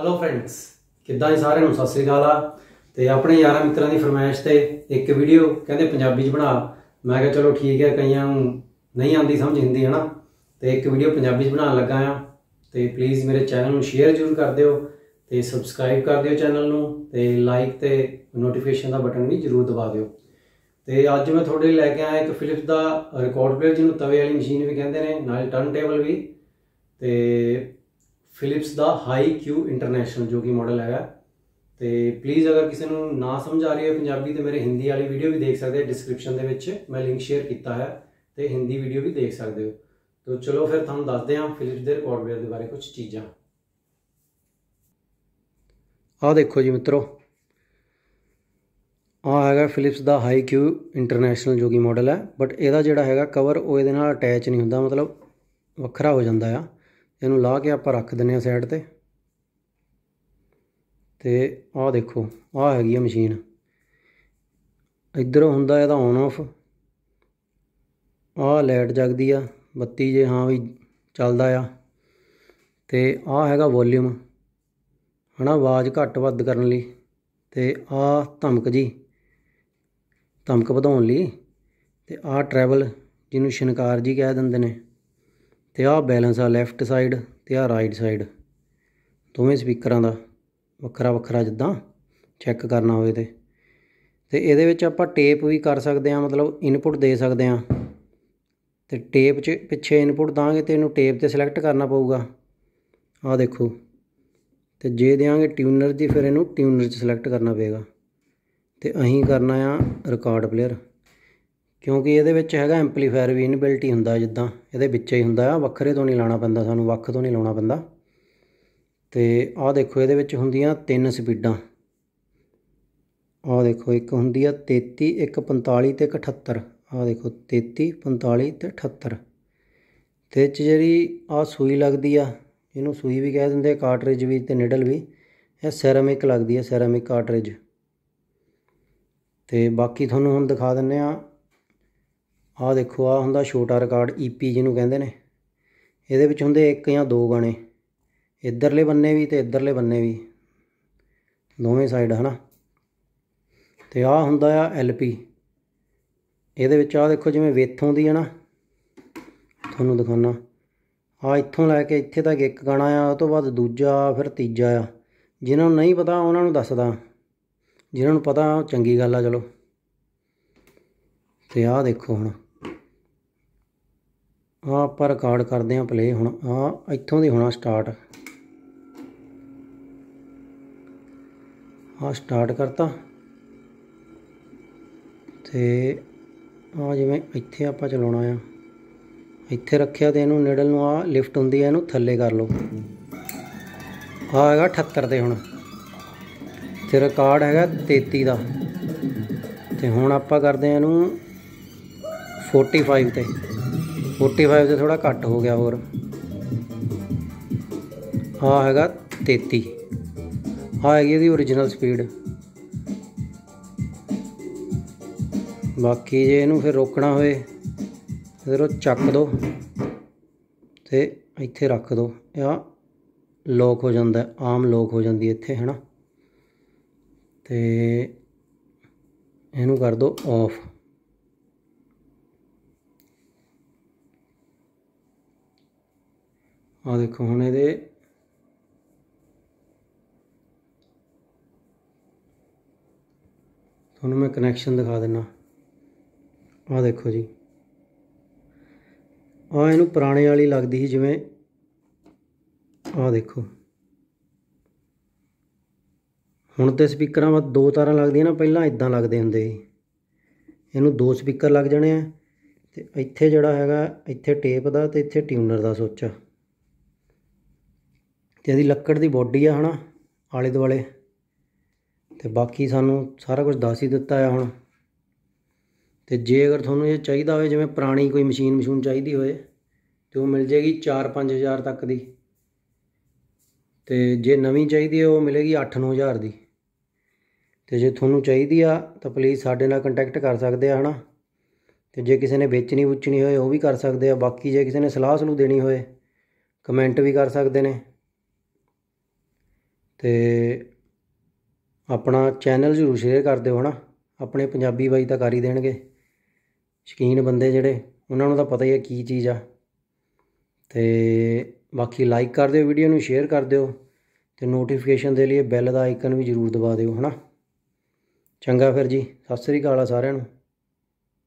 hello friends ਕਿੱਦਾਂ ਜੀ ਸਾਰਿਆਂ ਨੂੰ ਸਤਿ ਸ੍ਰੀ ਅਕਾਲ ਆ ਤੇ ਆਪਣੇ ਯਾਰਾਂ ਮਿੱਤਰਾਂ ਦੀ ਫਰਮਾਇਸ਼ ਤੇ ਇੱਕ ਵੀਡੀਓ ਕਹਿੰਦੇ ਪੰਜਾਬੀ ਚ ਬਣਾ ਮੈਂ ਕਿਹਾ ਚਲੋ ਠੀਕ ਹੈ ਕਈਆਂ ਨੂੰ ਨਹੀਂ ਆਉਂਦੀ ਸਮਝ ਹਿੰਦੀ ਹਨਾ ਤੇ ਇੱਕ ਵੀਡੀਓ ਪੰਜਾਬੀ ਚ ਬਣਾਉਣ ਲੱਗਾ ਆ ਤੇ ਪਲੀਜ਼ ਮੇਰੇ ਚੈਨਲ ਨੂੰ ਸ਼ੇਅਰ ਜ਼ਰੂਰ ਕਰ ਦਿਓ ਤੇ ਸਬਸਕ੍ਰਾਈਬ ਕਰ ਦਿਓ ਚੈਨਲ ਨੂੰ ਤੇ ਲਾਈਕ ਤੇ ਨੋਟੀਫਿਕੇਸ਼ਨ ਦਾ ਬਟਨ ਵੀ ਜ਼ਰੂਰ ਦਬਾ ਦਿਓ ਤੇ ਅੱਜ ਮੈਂ ਤੁਹਾਡੇ ਲਈ ਲੈ ਕੇ ਆਇਆ ਇੱਕ ਫਿਲਿਪਸ ਦਾ ਰਿਕਾਰਡ ਪਲੇਅਰ ਜਿਹਨੂੰ ਤਵੇ ਵਾਲੀ ਮਸ਼ੀਨ ਵੀ ਕਹਿੰਦੇ ਨੇ ਨਾਲ ਟਰਨ ਟੇਬਲ ਵੀ ਤੇ ਫਿਲਿਪਸ ਦਾ ਹਾਈ ਕਿਊ ਇੰਟਰਨੈਸ਼ਨਲ ਜੋ ਕਿ ਮਾਡਲ ਹੈਗਾ ਤੇ ਪਲੀਜ਼ ਅਗਰ ਕਿਸੇ ਨੂੰ ਨਾ ਸਮਝ ਆ ਰਹੀ ਹੈ ਪੰਜਾਬੀ ਤੇ ਮੇਰੇ ਹਿੰਦੀ ਵਾਲੀ ਵੀਡੀਓ ਵੀ ਦੇਖ ਸਕਦੇ ਹੋ ਡਿਸਕ੍ਰਿਪਸ਼ਨ ਦੇ ਵਿੱਚ ਮੈਂ ਲਿੰਕ ਸ਼ੇਅਰ ਕੀਤਾ ਹੈ ਤੇ ਹਿੰਦੀ ਵੀਡੀਓ ਵੀ ਦੇਖ ਸਕਦੇ ਹੋ ਤੋ ਚਲੋ ਫਿਰ ਤੁਹਾਨੂੰ ਦੱਸਦੇ ਹਾਂ ਫਿਲਿਪਸ ਦੇ ਰਿਕਾਰਡਵੇਅਰ ਦੇ ਬਾਰੇ ਕੁਝ ਚੀਜ਼ਾਂ ਆਹ ਦੇਖੋ ਜੀ ਮਿੱਤਰੋ ਆ ਹੈਗਾ ਫਿਲਿਪਸ ਦਾ ਹਾਈ ਕਿਊ ਇੰਟਰਨੈਸ਼ਨਲ ਜੋ ਕਿ ਮਾਡਲ ਹੈ ਬਟ ਇਹਦਾ ਜਿਹੜਾ ਹੈਗਾ ਕਵਰ ਉਹ ਇਹਦੇ ਨਾਲ ਅਟੈਚ ਨਹੀਂ ਹੁੰਦਾ ਮਤਲਬ ਵੱਖਰਾ ਹੋ ਜਾਂਦਾ ਆ ਇਹਨੂੰ ਲਾ ਕੇ ਆਪਾਂ ਰੱਖ ਦਿੰਨੇ ਆ ਸਾਈਡ ਤੇ ਤੇ ਆਹ ਦੇਖੋ ਆਹ ਹੈਗੀ ਆ ਮਸ਼ੀਨ ਇੱਧਰ ਹੁੰਦਾ ਇਹਦਾ ਔਨ ਆਫ ਆਹ ਲਾਈਟ ਜਗਦੀ ਆ ਬੱਤੀ ਜੇ ਹਾਂ ਵੀ ਚੱਲਦਾ ਆ ਤੇ ਆਹ ਹੈਗਾ ਵੋਲਿਊਮ ਹਨਾ ਆਵਾਜ਼ ਘੱਟ ਵੱਧ ਕਰਨ ਲਈ ਤੇ ਆਹ ਧਮਕ ਜੀ ਧਮਕ ਵਧਾਉਣ ਲਈ ਤੇ ਆਹ ਟਰੈਵਲ ਜਿਹਨੂੰ ਸ਼ਿੰਕਾਰ ਜੀ ਕਹਿ ਦਿੰਦੇ ਨੇ ਤੇ ਆ ਬੈਲੈਂਸ ਆ ਲੈਫਟ ਸਾਈਡ ਤੇ ਆ ਰਾਈਟ ਸਾਈਡ ਦੋਵੇਂ ਸਪੀਕਰਾਂ ਦਾ ਵੱਖਰਾ ਵੱਖਰਾ ਜਿੱਦਾਂ ਚੈੱਕ ਕਰਨਾ ਹੋਵੇ ਤੇ ਤੇ ਇਹਦੇ ਵਿੱਚ ਆਪਾਂ ਟੇਪ ਵੀ ਕਰ ਸਕਦੇ ਆ ਮਤਲਬ ਇਨਪੁਟ ਦੇ ਸਕਦੇ ਆ ਤੇ ਟੇਪ 'ਚ ਪਿੱਛੇ ਇਨਪੁਟ ਦਾਂਗੇ ਤੇ ਇਹਨੂੰ ਟੇਪ ਤੇ ਸਿਲੈਕਟ ਕਰਨਾ ਪਊਗਾ ਆ ਦੇਖੋ ਤੇ ਜੇ ਦੇਾਂਗੇ ਟਿਊਨਰ ਦੀ ਫਿਰ ਇਹਨੂੰ ਟਿਊਨਰ 'ਚ ਸਿਲੈਕਟ ਕਰਨਾ ਪਏਗਾ ਤੇ ਅਹੀਂ ਕਰਨਾ ਆ ਰਿਕਾਰਡ ਪਲੇਅਰ ਕਿਉਂਕਿ ਇਹਦੇ ਵਿੱਚ ਹੈਗਾ ਐਂਪਲੀਫਾਇਰ ਵੀ ਇਨਬਿਲਟ ਹੀ ਹੁੰਦਾ ਜਿੱਦਾਂ ਇਹਦੇ ਵਿੱਚ ਹੀ ਹੁੰਦਾ ਆ ਵੱਖਰੇ ਤੋਂ ਨਹੀਂ ਲਾਉਣਾ ਪੈਂਦਾ ਸਾਨੂੰ ਵੱਖ ਤੋਂ ਨਹੀਂ ਲਾਉਣਾ ਪੈਂਦਾ ਤੇ ਆਹ ਦੇਖੋ ਇਹਦੇ ਵਿੱਚ ਹੁੰਦੀਆਂ ਤਿੰਨ ਸਪੀਡਾਂ ਆਹ ਦੇਖੋ ਇੱਕ ਹੁੰਦੀ ਆ 33 ਇੱਕ 45 ਤੇ 78 ਆਹ ਦੇਖੋ 33 45 ਤੇ 78 ਤੇ ਜਿਹੜੀ ਆ ਸੂਈ ਲੱਗਦੀ ਆ ਇਹਨੂੰ ਸੂਈ ਵੀ ਕਹਿ ਦਿੰਦੇ ਆ ਕਾਰਟ੍ਰਿਜ ਵੀ ਤੇ ਨਿਡਲ ਵੀ ਇਹ ਸੈਰਾਮਿਕ ਲੱਗਦੀ ਆ ਸੈਰਾਮਿਕ ਕਾਰਟ੍ਰਿਜ ਤੇ ਬਾਕੀ ਤੁਹਾਨੂੰ ਹੁਣ ਦਿਖਾ ਦਿੰਨੇ ਆ ਆਹ ਦੇਖੋ ਆਹ ਹੁੰਦਾ ਛੋਟਾ ਰਿਕਾਰਡ ਈਪੀ e ਜਿਹਨੂੰ ਕਹਿੰਦੇ ਨੇ ਇਹਦੇ ਵਿੱਚ ਹੁੰਦੇ ਇੱਕ ਜਾਂ ਦੋ ਗਾਣੇ ਇੱਧਰਲੇ ਬੰਨੇ ਵੀ ਤੇ ਇੱਧਰਲੇ ਬੰਨੇ ਵੀ ਦੋਵੇਂ ਸਾਈਡ ਹਨਾ ਤੇ ਆਹ ਹੁੰਦਾ ਆ ਐਲਪੀ ਇਹਦੇ ਵਿੱਚ ਆਹ ਦੇਖੋ ਜਿਵੇਂ ਵੇਥੋਂ ਦੀ ਹੈ ਨਾ ਤੁਹਾਨੂੰ ਦਿਖਾਉਣਾ ਆ ਇੱਥੋਂ ਲੈ ਕੇ ਇੱਥੇ ਤੱਕ ਇੱਕ ਗਾਣਾ ਆ ਉਹ ਤੋਂ ਬਾਅਦ ਦੂਜਾ ਫਿਰ ਤੀਜਾ ਆ ਜਿਨ੍ਹਾਂ ਨੂੰ ਨਹੀਂ ਪਤਾ ਉਹਨਾਂ ਨੂੰ ਦੱਸਦਾ ਜਿਨ੍ਹਾਂ ਨੂੰ ਪਤਾ ਚੰਗੀ ਗੱਲ ਆ ਚਲੋ ਤੇ ਆਹ ਦੇਖੋ ਹੁਣ ਆ ਆਪਾਂ ਰਿਕਾਰਡ ਕਰਦੇ ਆ ਪਲੇ ਹੁਣ ਆ ਇੱਥੋਂ ਦੀ ਹੋਣਾ ਸਟਾਰਟ ਆ ਸਟਾਰਟ ਕਰਤਾ ਤੇ ਆ ਜਿਵੇਂ ਇੱਥੇ ਆਪਾਂ ਚਲਾਉਣਾ ਆ ਇੱਥੇ ਰੱਖਿਆ ਤੇ ਇਹਨੂੰ ਨੀਡਲ ਨੂੰ ਆ ਲਿਫਟ ਹੁੰਦੀ ਹੈ ਇਹਨੂੰ ਥੱਲੇ ਕਰ ਲਓ ਆ ਹੈਗਾ 78 ਤੇ ਹੁਣ ਤੇ ਰਿਕਾਰਡ ਹੈਗਾ 33 ਦਾ ਤੇ ਹੁਣ ਆਪਾਂ ਕਰਦੇ ਆ ਇਹਨੂੰ 45 ਤੇ 45 ਤੇ ਥੋੜਾ ਘੱਟ ਹੋ ਗਿਆ ਹੋਰ ਆ ਹੈਗਾ 33 ਆ ਹੈਗੀ ਇਹਦੀ origignal ਸਪੀਡ ਬਾਕੀ ਜੇ ਇਹਨੂੰ ਫਿਰ ਰੋਕਣਾ ਹੋਵੇ ਫਿਰ ਉਹ ਚੱਕ ਦੋ ਤੇ ਇੱਥੇ ਰੱਖ ਦੋ ਆ ਲੋਕ ਹੋ ਜਾਂਦਾ ਆਮ ਲੋਕ ਹੋ ਜਾਂਦੀ ਇੱਥੇ ਹੈਨਾ ਤੇ ਇਹਨੂੰ ਕਰ ਦੋ ਆਫ ਆ ਦੇਖੋ ਹੁਣ ਇਹਦੇ ਤੁਹਾਨੂੰ ਮੈਂ ਕਨੈਕਸ਼ਨ ਦਿਖਾ ਦਿੰਨਾ ਆ ਦੇਖੋ ਜੀ ਆ ਇਹਨੂੰ ਪੁਰਾਣੇ ਵਾਲੀ ਲੱਗਦੀ ਸੀ ਜਿਵੇਂ ਆ ਦੇਖੋ ਹੁਣ ਤੇ ਸਪੀਕਰਾਂ ਵਾ ਦੋ ਤਾਰਾਂ ਲੱਗਦੀਆਂ ਨਾ ਪਹਿਲਾਂ ਇਦਾਂ ਲੱਗਦੇ ਹੁੰਦੇ ਸੀ ਇਹਨੂੰ ਦੋ ਸਪੀਕਰ ਲੱਗ ਜਾਣੇ ਆ ਤੇ ਇੱਥੇ ਜਿਹੜਾ ਹੈਗਾ ਇੱਥੇ ਟੇਪ ਦਾ ਤੇ ਇੱਥੇ ਟਿਊਨਰ ਦਾ ਸੋਚਾ ਤੇ ਇਹਦੀ ਲੱਕੜ ਦੀ ਬੋਡੀ ਆ ਹਨਾ ਆਲੇ ਦੁਆਲੇ ਤੇ ਬਾਕੀ ਸਾਨੂੰ ਸਾਰਾ ਕੁਝ ਦੱਸ ਹੀ ਦਿੱਤਾ ਆ ਹੁਣ ਤੇ ਜੇ ਅਗਰ ਤੁਹਾਨੂੰ ਇਹ ਚਾਹੀਦਾ ਹੋਵੇ ਜਿਵੇਂ ਪੁਰਾਣੀ ਕੋਈ ਮਸ਼ੀਨ ਮਸ਼ੂਨ ਚਾਹੀਦੀ ਹੋਵੇ ਤੇ ਉਹ ਮਿਲ ਜੇਗੀ 4-5000 ਤੱਕ ਦੀ ਤੇ ਜੇ ਨਵੀਂ ਚਾਹੀਦੀ ਹੈ ਉਹ ਮਿਲੇਗੀ 8-9000 ਦੀ ਤੇ ਜੇ ਤੁਹਾਨੂੰ ਚਾਹੀਦੀ ਆ ਤਾਂ ਪਲੀਜ਼ ਸਾਡੇ ਨਾਲ ਕੰਟੈਕਟ ਕਰ ਸਕਦੇ ਆ ਹਨਾ ਤੇ ਜੇ ਕਿਸੇ ਨੇ ਵੇਚਣੀ ਵੁੱਚਣੀ ਹੋਏ ਉਹ ਵੀ ਕਰ ਸਕਦੇ ਆ ਬਾਕੀ ਜੇ ਕਿਸੇ ਨੇ ਸਲਾਹ ਸਲੂ ਦੇਣੀ ਹੋਏ ਕਮੈਂਟ ਵੀ ਕਰ ਸਕਦੇ ਨੇ ਤੇ ਆਪਣਾ ਚੈਨਲ ਜ਼ਰੂਰ ਸ਼ੇਅਰ ਕਰ ਦਿਓ ਹਨਾ ਆਪਣੇ ਪੰਜਾਬੀ ਬਾਈ ਤਾਂ ਕਰ ਹੀ ਦੇਣਗੇ ਸ਼ਕੀਨ ਬੰਦੇ ਜਿਹੜੇ ਉਹਨਾਂ ਨੂੰ ਤਾਂ ਪਤਾ ਹੀ ਹੈ ਕੀ ਚੀਜ਼ ਆ ਤੇ ਬਾਕੀ ਲਾਈਕ ਕਰ ਦਿਓ ਵੀਡੀਓ ਨੂੰ ਸ਼ੇਅਰ ਕਰ ਦਿਓ ਤੇ ਨੋਟੀਫਿਕੇਸ਼ਨ ਦੇ ਲਈ ਬੈਲ ਦਾ ਆਈਕਨ ਵੀ ਜ਼ਰੂਰ ਦਬਾ ਦਿਓ ਹਨਾ ਚੰਗਾ ਫਿਰ ਜੀ ਸਤਿ ਸ੍ਰੀ ਅਕਾਲ ਆ ਸਾਰਿਆਂ ਨੂੰ